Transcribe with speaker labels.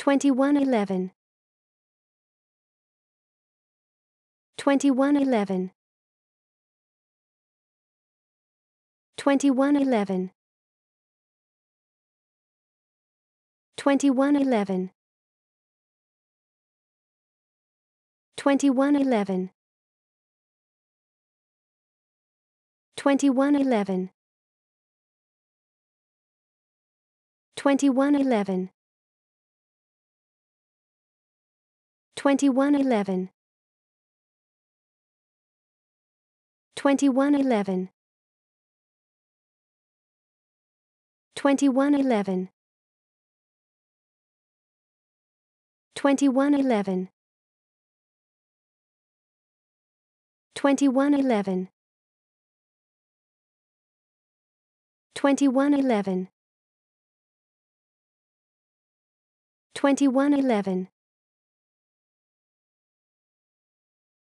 Speaker 1: 2111 2111 2111 2111 2111 2111 2111 2111 2111 2111 2111 2111 2111 2111